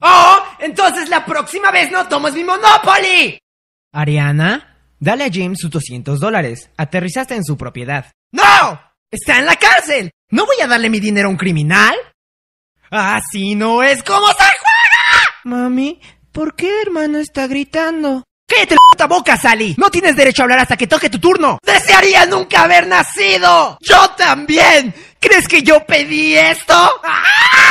¡Oh! Entonces la próxima vez no tomes mi Monopoly. Ariana, dale a James sus 200 dólares. Aterrizaste en su propiedad. ¡No! ¡Está en la cárcel! ¿No voy a darle mi dinero a un criminal? ¡Así no es como se juega! Mami, ¿por qué hermano está gritando? ¡Cállate la puta boca, Sally! No tienes derecho a hablar hasta que toque tu turno. ¡Desearía nunca haber nacido! ¡Yo también! ¿Crees que yo pedí esto? ¡Ah!